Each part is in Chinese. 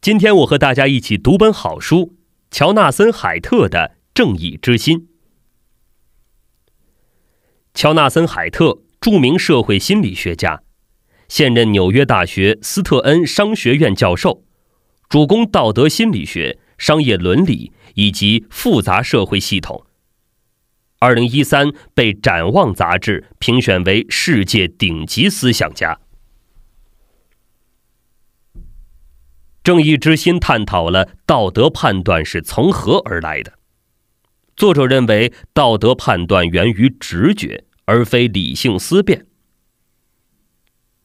今天我和大家一起读本好书——乔纳森·海特的《正义之心》。乔纳森·海特，著名社会心理学家，现任纽约大学斯特恩商学院教授，主攻道德心理学、商业伦理以及复杂社会系统。二零一三被《展望》杂志评选为世界顶级思想家。正义之心探讨了道德判断是从何而来的。作者认为，道德判断源于直觉，而非理性思辨。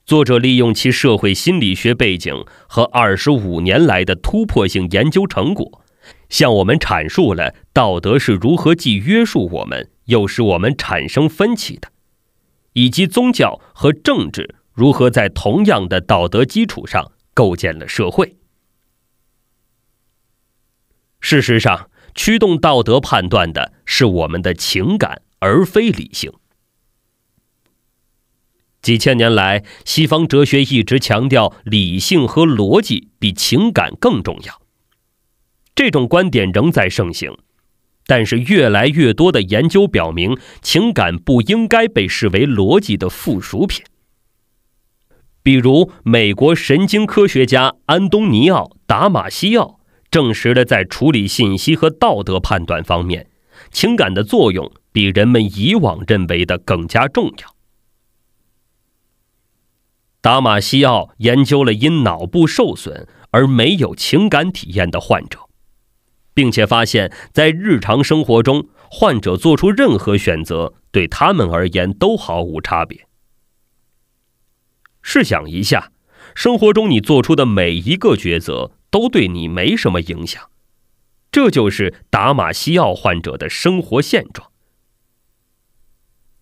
作者利用其社会心理学背景和二十五年来的突破性研究成果，向我们阐述了道德是如何既约束我们，又使我们产生分歧的，以及宗教和政治如何在同样的道德基础上构建了社会。事实上，驱动道德判断的是我们的情感，而非理性。几千年来，西方哲学一直强调理性和逻辑比情感更重要。这种观点仍在盛行，但是越来越多的研究表明，情感不应该被视为逻辑的附属品。比如，美国神经科学家安东尼奥·达马西奥。证实了在处理信息和道德判断方面，情感的作用比人们以往认为的更加重要。达马西奥研究了因脑部受损而没有情感体验的患者，并且发现，在日常生活中，患者做出任何选择对他们而言都毫无差别。试想一下，生活中你做出的每一个抉择。都对你没什么影响，这就是达马西奥患者的生活现状。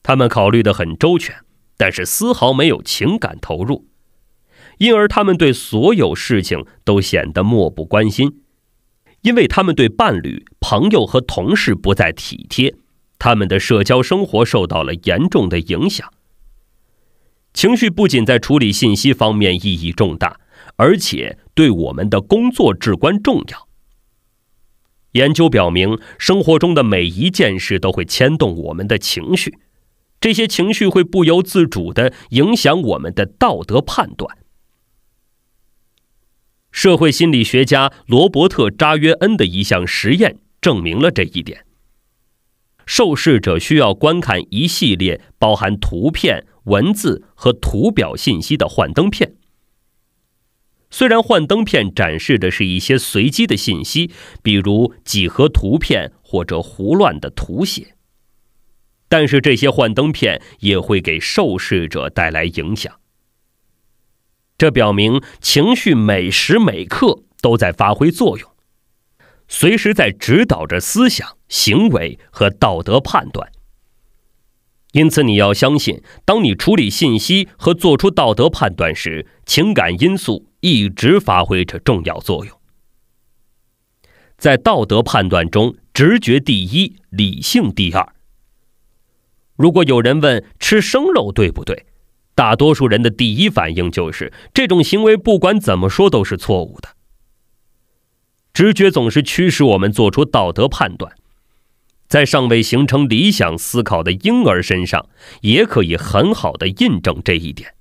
他们考虑的很周全，但是丝毫没有情感投入，因而他们对所有事情都显得漠不关心，因为他们对伴侣、朋友和同事不再体贴，他们的社交生活受到了严重的影响。情绪不仅在处理信息方面意义重大。而且对我们的工作至关重要。研究表明，生活中的每一件事都会牵动我们的情绪，这些情绪会不由自主的影响我们的道德判断。社会心理学家罗伯特·扎约恩的一项实验证明了这一点。受试者需要观看一系列包含图片、文字和图表信息的幻灯片。虽然幻灯片展示的是一些随机的信息，比如几何图片或者胡乱的图写，但是这些幻灯片也会给受试者带来影响。这表明情绪每时每刻都在发挥作用，随时在指导着思想、行为和道德判断。因此，你要相信，当你处理信息和做出道德判断时，情感因素。一直发挥着重要作用。在道德判断中，直觉第一，理性第二。如果有人问吃生肉对不对，大多数人的第一反应就是这种行为不管怎么说都是错误的。直觉总是驱使我们做出道德判断，在尚未形成理想思考的婴儿身上也可以很好的印证这一点。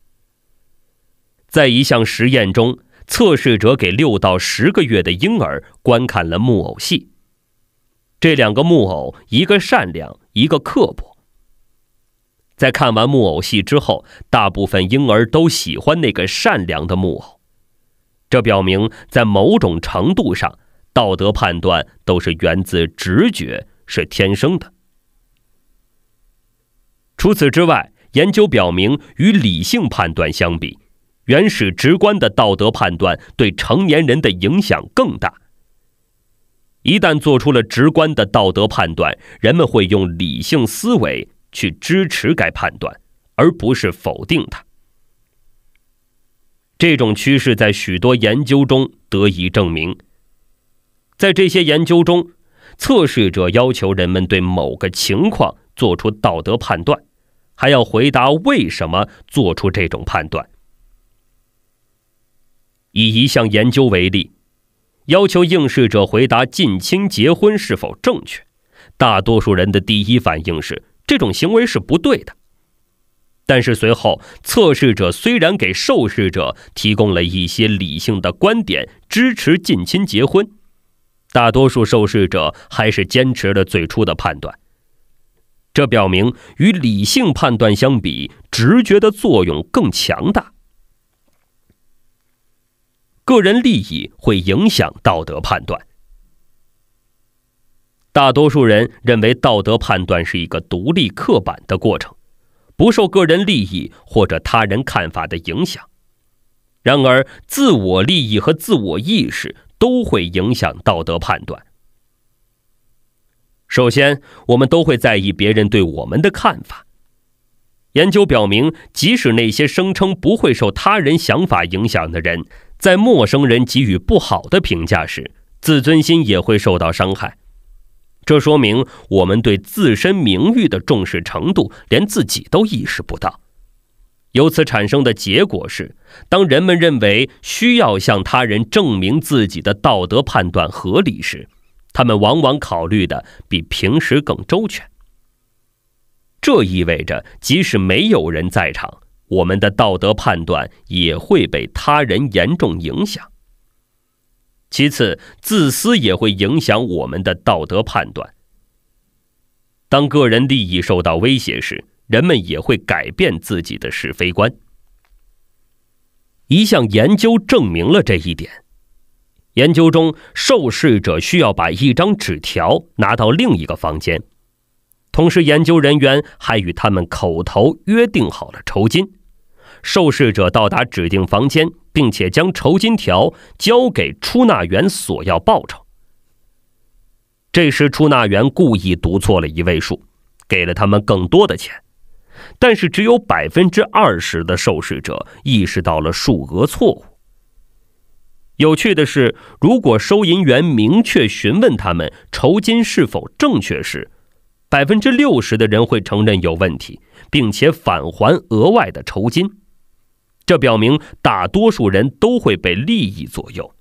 在一项实验中，测试者给六到十个月的婴儿观看了木偶戏。这两个木偶，一个善良，一个刻薄。在看完木偶戏之后，大部分婴儿都喜欢那个善良的木偶。这表明，在某种程度上，道德判断都是源自直觉，是天生的。除此之外，研究表明，与理性判断相比，原始直观的道德判断对成年人的影响更大。一旦做出了直观的道德判断，人们会用理性思维去支持该判断，而不是否定它。这种趋势在许多研究中得以证明。在这些研究中，测试者要求人们对某个情况做出道德判断，还要回答为什么做出这种判断。以一项研究为例，要求应试者回答近亲结婚是否正确，大多数人的第一反应是这种行为是不对的。但是随后，测试者虽然给受试者提供了一些理性的观点支持近亲结婚，大多数受试者还是坚持了最初的判断。这表明，与理性判断相比，直觉的作用更强大。个人利益会影响道德判断。大多数人认为道德判断是一个独立、刻板的过程，不受个人利益或者他人看法的影响。然而，自我利益和自我意识都会影响道德判断。首先，我们都会在意别人对我们的看法。研究表明，即使那些声称不会受他人想法影响的人，在陌生人给予不好的评价时，自尊心也会受到伤害。这说明我们对自身名誉的重视程度，连自己都意识不到。由此产生的结果是，当人们认为需要向他人证明自己的道德判断合理时，他们往往考虑的比平时更周全。这意味着，即使没有人在场。我们的道德判断也会被他人严重影响。其次，自私也会影响我们的道德判断。当个人利益受到威胁时，人们也会改变自己的是非观。一项研究证明了这一点。研究中，受试者需要把一张纸条拿到另一个房间，同时研究人员还与他们口头约定好了酬金。受试者到达指定房间，并且将酬金条交给出纳员索要报酬。这时出纳员故意读错了一位数，给了他们更多的钱。但是只有百分之二十的受试者意识到了数额错误。有趣的是，如果收银员明确询问他们酬金是否正确时，百分之六十的人会承认有问题，并且返还额外的酬金。这表明大多数人都会被利益左右，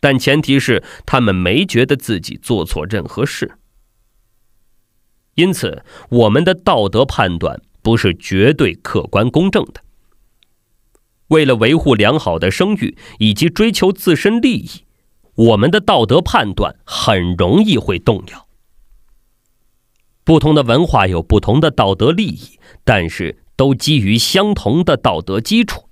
但前提是他们没觉得自己做错任何事。因此，我们的道德判断不是绝对客观公正的。为了维护良好的声誉以及追求自身利益，我们的道德判断很容易会动摇。不同的文化有不同的道德利益，但是。都基于相同的道德基础。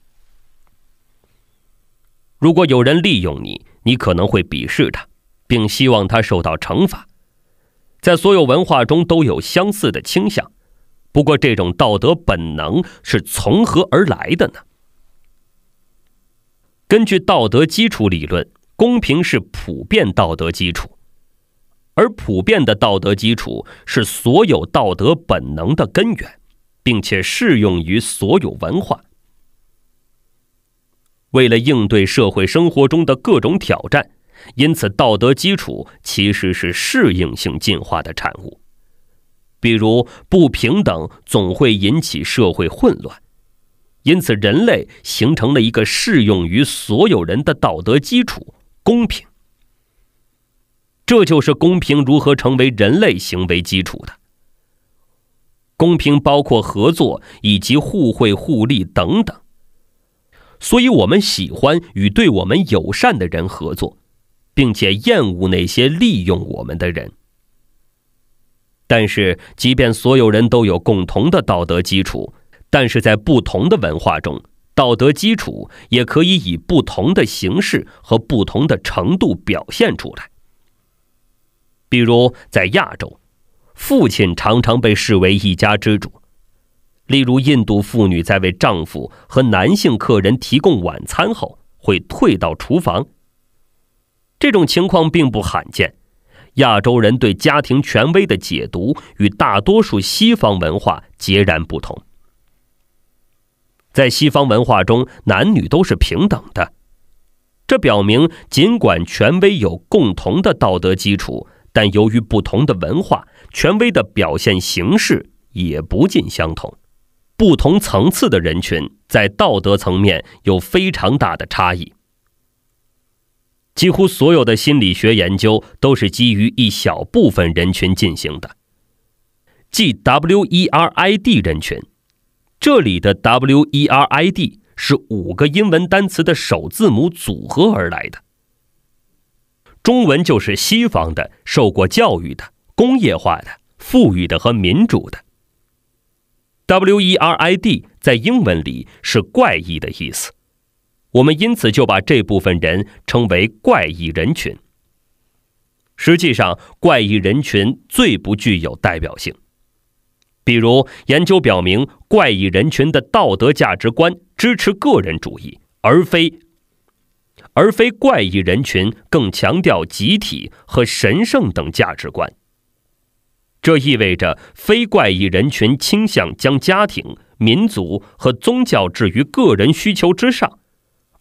如果有人利用你，你可能会鄙视他，并希望他受到惩罚。在所有文化中都有相似的倾向。不过，这种道德本能是从何而来的呢？根据道德基础理论，公平是普遍道德基础，而普遍的道德基础是所有道德本能的根源。并且适用于所有文化。为了应对社会生活中的各种挑战，因此道德基础其实是适应性进化的产物。比如，不平等总会引起社会混乱，因此人类形成了一个适用于所有人的道德基础——公平。这就是公平如何成为人类行为基础的。公平包括合作以及互惠互利等等，所以我们喜欢与对我们友善的人合作，并且厌恶那些利用我们的人。但是，即便所有人都有共同的道德基础，但是在不同的文化中，道德基础也可以以不同的形式和不同的程度表现出来。比如，在亚洲。父亲常常被视为一家之主，例如印度妇女在为丈夫和男性客人提供晚餐后会退到厨房。这种情况并不罕见。亚洲人对家庭权威的解读与大多数西方文化截然不同。在西方文化中，男女都是平等的。这表明，尽管权威有共同的道德基础。但由于不同的文化，权威的表现形式也不尽相同，不同层次的人群在道德层面有非常大的差异。几乎所有的心理学研究都是基于一小部分人群进行的，即 WERID 人群。这里的 WERID 是五个英文单词的首字母组合而来的。中文就是西方的、受过教育的、工业化的、富裕的和民主的。W e r i d 在英文里是怪异的意思，我们因此就把这部分人称为怪异人群。实际上，怪异人群最不具有代表性。比如，研究表明，怪异人群的道德价值观支持个人主义，而非。而非怪异人群更强调集体和神圣等价值观。这意味着非怪异人群倾向将家庭、民族和宗教置于个人需求之上，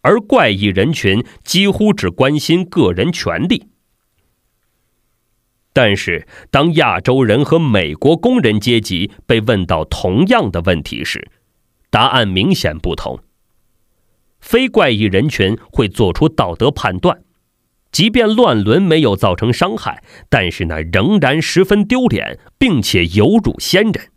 而怪异人群几乎只关心个人权利。但是，当亚洲人和美国工人阶级被问到同样的问题时，答案明显不同。非怪异人群会做出道德判断，即便乱伦没有造成伤害，但是呢，仍然十分丢脸，并且有辱先人。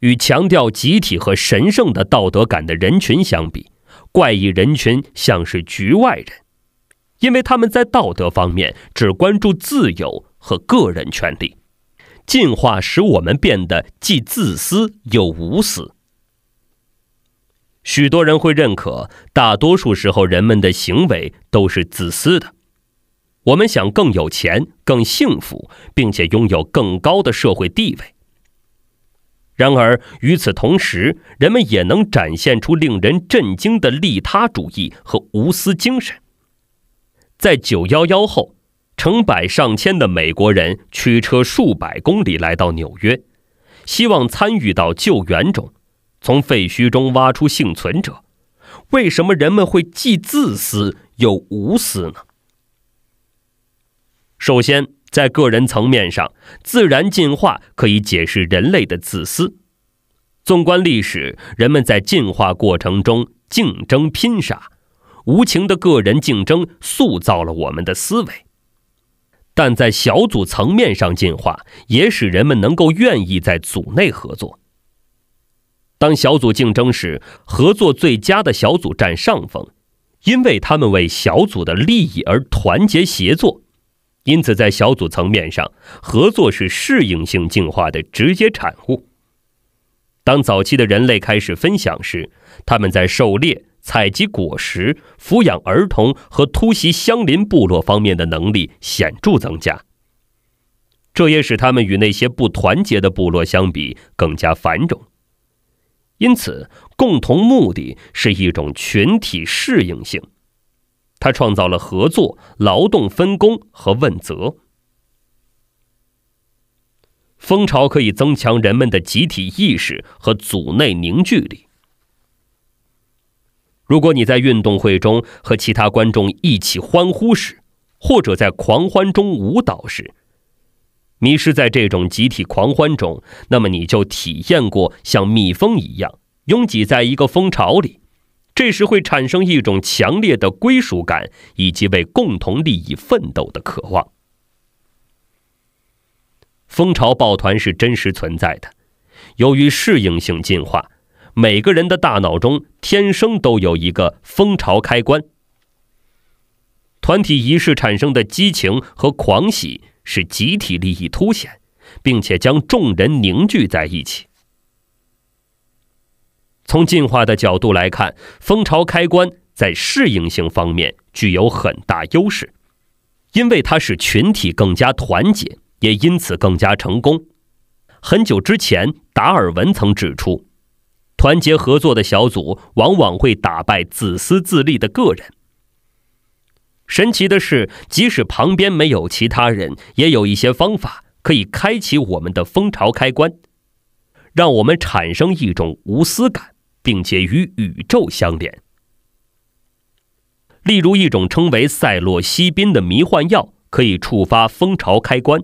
与强调集体和神圣的道德感的人群相比，怪异人群像是局外人，因为他们在道德方面只关注自由和个人权利。进化使我们变得既自私又无私。许多人会认可，大多数时候人们的行为都是自私的。我们想更有钱、更幸福，并且拥有更高的社会地位。然而，与此同时，人们也能展现出令人震惊的利他主义和无私精神。在911后，成百上千的美国人驱车数百公里来到纽约，希望参与到救援中。从废墟中挖出幸存者，为什么人们会既自私又无私呢？首先，在个人层面上，自然进化可以解释人类的自私。纵观历史，人们在进化过程中竞争拼杀，无情的个人竞争塑造了我们的思维；但在小组层面上，进化也使人们能够愿意在组内合作。当小组竞争时，合作最佳的小组占上风，因为他们为小组的利益而团结协作。因此，在小组层面上，合作是适应性进化的直接产物。当早期的人类开始分享时，他们在狩猎、采集果实、抚养儿童和突袭相邻部落方面的能力显著增加。这也使他们与那些不团结的部落相比更加繁重。因此，共同目的是一种群体适应性，它创造了合作、劳动分工和问责。蜂巢可以增强人们的集体意识和组内凝聚力。如果你在运动会中和其他观众一起欢呼时，或者在狂欢中舞蹈时，迷失在这种集体狂欢中，那么你就体验过像蜜蜂一样拥挤在一个蜂巢里，这时会产生一种强烈的归属感以及为共同利益奋斗的渴望。蜂巢抱团是真实存在的，由于适应性进化，每个人的大脑中天生都有一个蜂巢开关。团体仪式产生的激情和狂喜。使集体利益凸显，并且将众人凝聚在一起。从进化的角度来看，蜂巢开关在适应性方面具有很大优势，因为它使群体更加团结，也因此更加成功。很久之前，达尔文曾指出，团结合作的小组往往会打败自私自利的个人。神奇的是，即使旁边没有其他人，也有一些方法可以开启我们的蜂巢开关，让我们产生一种无私感，并且与宇宙相连。例如，一种称为赛洛西宾的迷幻药可以触发蜂巢开关。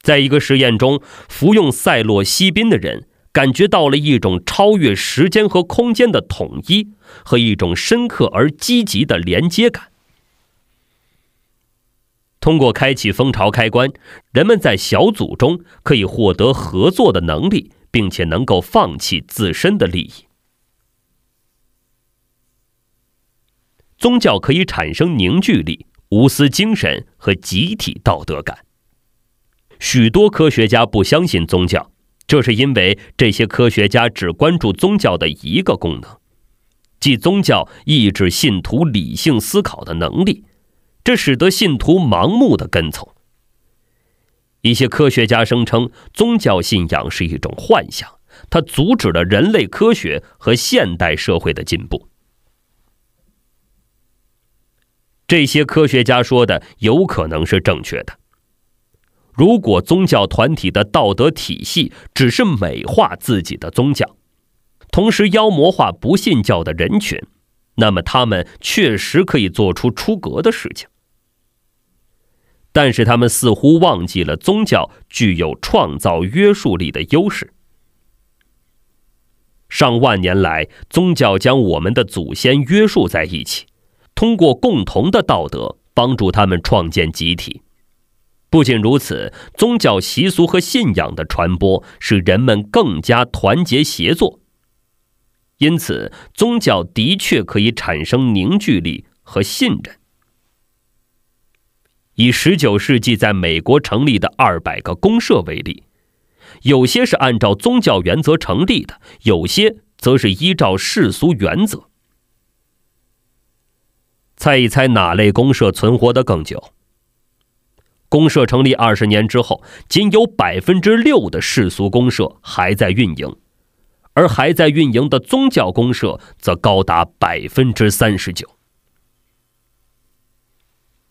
在一个实验中，服用赛洛西宾的人感觉到了一种超越时间和空间的统一，和一种深刻而积极的连接感。通过开启蜂巢开关，人们在小组中可以获得合作的能力，并且能够放弃自身的利益。宗教可以产生凝聚力、无私精神和集体道德感。许多科学家不相信宗教，这是因为这些科学家只关注宗教的一个功能，即宗教抑制信徒理性思考的能力。这使得信徒盲目的跟从。一些科学家声称，宗教信仰是一种幻想，它阻止了人类科学和现代社会的进步。这些科学家说的有可能是正确的。如果宗教团体的道德体系只是美化自己的宗教，同时妖魔化不信教的人群，那么他们确实可以做出出格的事情。但是他们似乎忘记了宗教具有创造约束力的优势。上万年来，宗教将我们的祖先约束在一起，通过共同的道德帮助他们创建集体。不仅如此，宗教习俗和信仰的传播使人们更加团结协作。因此，宗教的确可以产生凝聚力和信任。以十九世纪在美国成立的二百个公社为例，有些是按照宗教原则成立的，有些则是依照世俗原则。猜一猜哪类公社存活的更久？公社成立二十年之后，仅有百分之六的世俗公社还在运营，而还在运营的宗教公社则高达百分之三十九。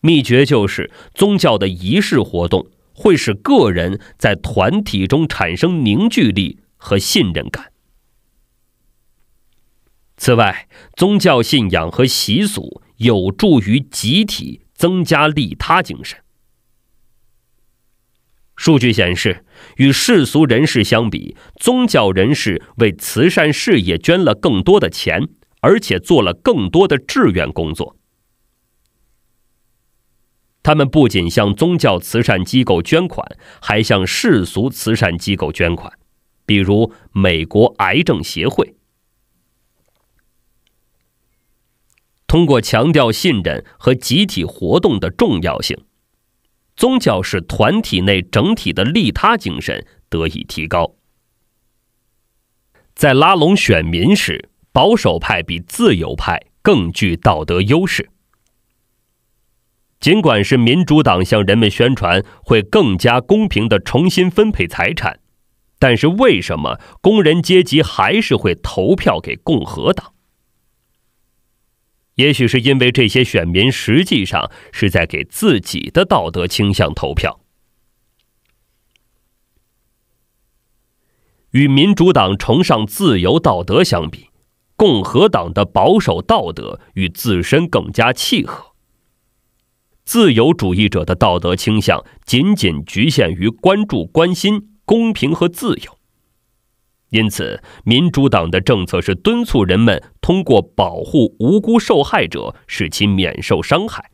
秘诀就是宗教的仪式活动会使个人在团体中产生凝聚力和信任感。此外，宗教信仰和习俗有助于集体增加利他精神。数据显示，与世俗人士相比，宗教人士为慈善事业捐了更多的钱，而且做了更多的志愿工作。他们不仅向宗教慈善机构捐款，还向世俗慈善机构捐款，比如美国癌症协会。通过强调信任和集体活动的重要性，宗教使团体内整体的利他精神得以提高。在拉拢选民时，保守派比自由派更具道德优势。尽管是民主党向人们宣传会更加公平的重新分配财产，但是为什么工人阶级还是会投票给共和党？也许是因为这些选民实际上是在给自己的道德倾向投票。与民主党崇尚自由道德相比，共和党的保守道德与自身更加契合。自由主义者的道德倾向仅仅局限于关注、关心公平和自由，因此民主党的政策是敦促人们通过保护无辜受害者，使其免受伤害。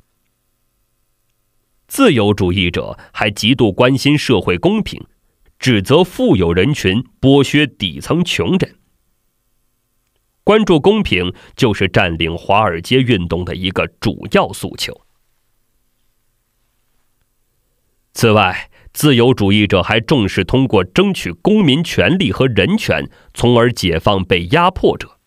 自由主义者还极度关心社会公平，指责富有人群剥削底层穷人。关注公平就是占领华尔街运动的一个主要诉求。此外，自由主义者还重视通过争取公民权利和人权，从而解放被压迫者。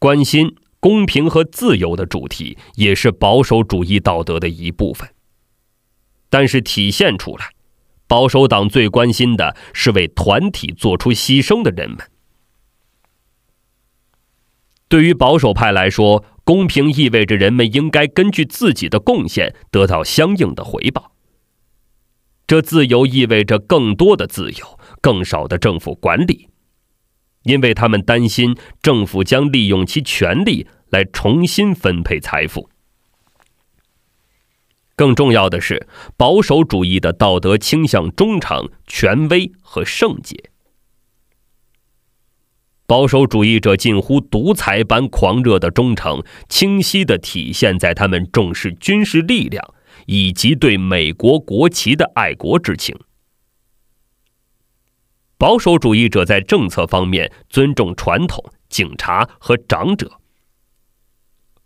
关心公平和自由的主题也是保守主义道德的一部分。但是，体现出来，保守党最关心的是为团体做出牺牲的人们。对于保守派来说，公平意味着人们应该根据自己的贡献得到相应的回报。这自由意味着更多的自由、更少的政府管理，因为他们担心政府将利用其权力来重新分配财富。更重要的是，保守主义的道德倾向忠诚、权威和圣洁。保守主义者近乎独裁般狂热的忠诚，清晰地体现在他们重视军事力量以及对美国国旗的爱国之情。保守主义者在政策方面尊重传统、警察和长者，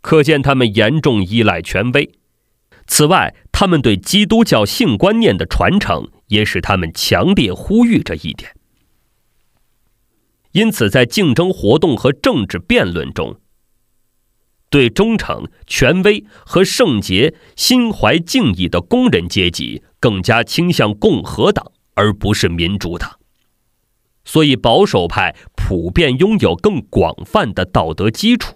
可见他们严重依赖权威。此外，他们对基督教性观念的传承也使他们强烈呼吁这一点。因此，在竞争活动和政治辩论中，对忠诚、权威和圣洁心怀敬意的工人阶级更加倾向共和党而不是民主党，所以保守派普遍拥有更广泛的道德基础。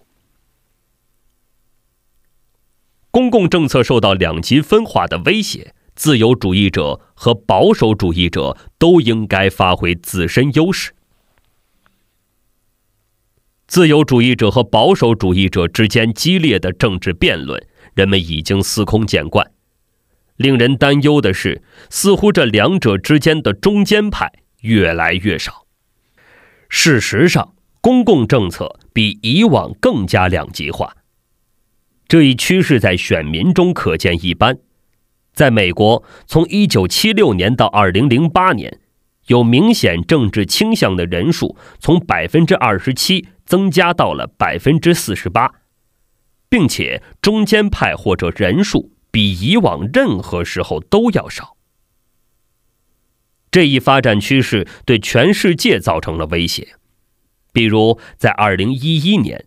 公共政策受到两极分化的威胁，自由主义者和保守主义者都应该发挥自身优势。自由主义者和保守主义者之间激烈的政治辩论，人们已经司空见惯。令人担忧的是，似乎这两者之间的中间派越来越少。事实上，公共政策比以往更加两极化。这一趋势在选民中可见一斑。在美国，从一九七六年到二零零八年。有明显政治倾向的人数从百分之二十七增加到了百分之四十八，并且中间派或者人数比以往任何时候都要少。这一发展趋势对全世界造成了威胁，比如在二零一一年，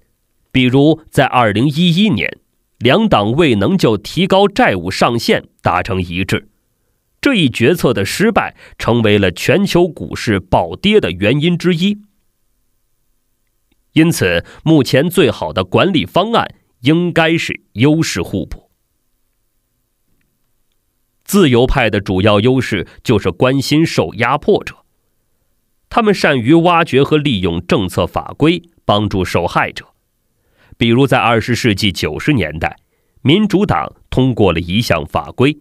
比如在二零一一年，两党未能就提高债务上限达成一致。这一决策的失败成为了全球股市暴跌的原因之一。因此，目前最好的管理方案应该是优势互补。自由派的主要优势就是关心受压迫者，他们善于挖掘和利用政策法规帮助受害者，比如在二十世纪九十年代，民主党通过了一项法规。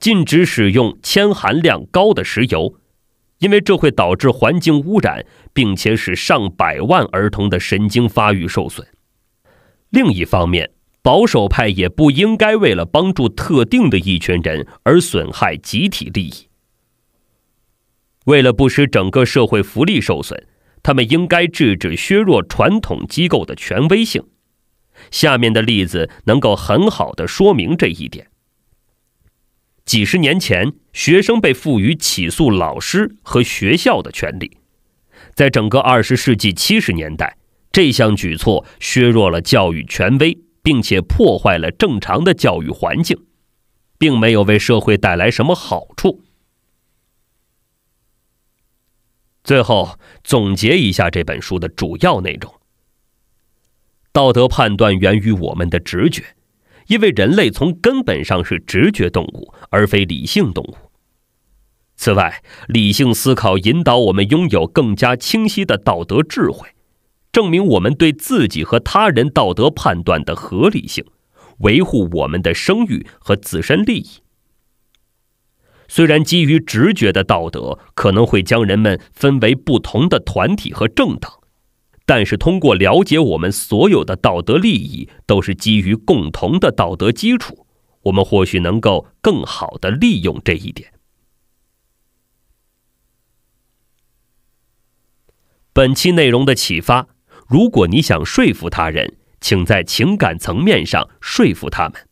禁止使用铅含量高的石油，因为这会导致环境污染，并且使上百万儿童的神经发育受损。另一方面，保守派也不应该为了帮助特定的一群人而损害集体利益。为了不使整个社会福利受损，他们应该制止削弱传统机构的权威性。下面的例子能够很好的说明这一点。几十年前，学生被赋予起诉老师和学校的权利。在整个二十世纪七十年代，这项举措削弱了教育权威，并且破坏了正常的教育环境，并没有为社会带来什么好处。最后，总结一下这本书的主要内容：道德判断源于我们的直觉。因为人类从根本上是直觉动物，而非理性动物。此外，理性思考引导我们拥有更加清晰的道德智慧，证明我们对自己和他人道德判断的合理性，维护我们的声誉和自身利益。虽然基于直觉的道德可能会将人们分为不同的团体和政党。但是，通过了解我们所有的道德利益都是基于共同的道德基础，我们或许能够更好的利用这一点。本期内容的启发：如果你想说服他人，请在情感层面上说服他们；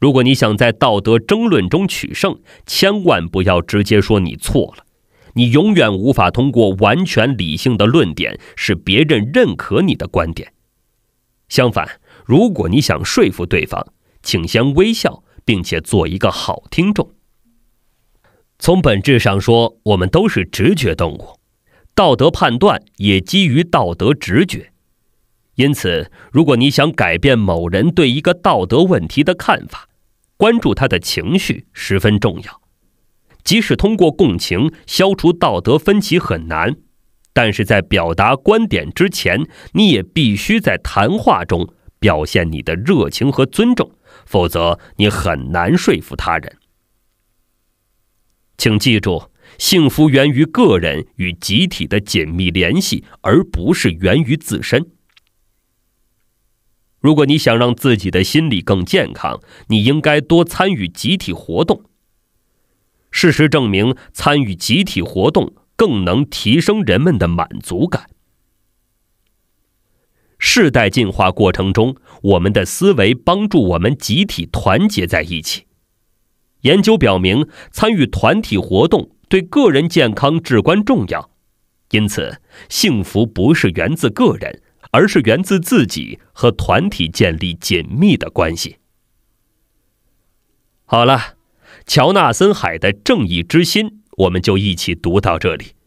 如果你想在道德争论中取胜，千万不要直接说你错了。你永远无法通过完全理性的论点使别人认可你的观点。相反，如果你想说服对方，请先微笑，并且做一个好听众。从本质上说，我们都是直觉动物，道德判断也基于道德直觉。因此，如果你想改变某人对一个道德问题的看法，关注他的情绪十分重要。即使通过共情消除道德分歧很难，但是在表达观点之前，你也必须在谈话中表现你的热情和尊重，否则你很难说服他人。请记住，幸福源于个人与集体的紧密联系，而不是源于自身。如果你想让自己的心理更健康，你应该多参与集体活动。事实证明，参与集体活动更能提升人们的满足感。世代进化过程中，我们的思维帮助我们集体团结在一起。研究表明，参与团体活动对个人健康至关重要。因此，幸福不是源自个人，而是源自自己和团体建立紧密的关系。好了。乔纳森·海的正义之心，我们就一起读到这里。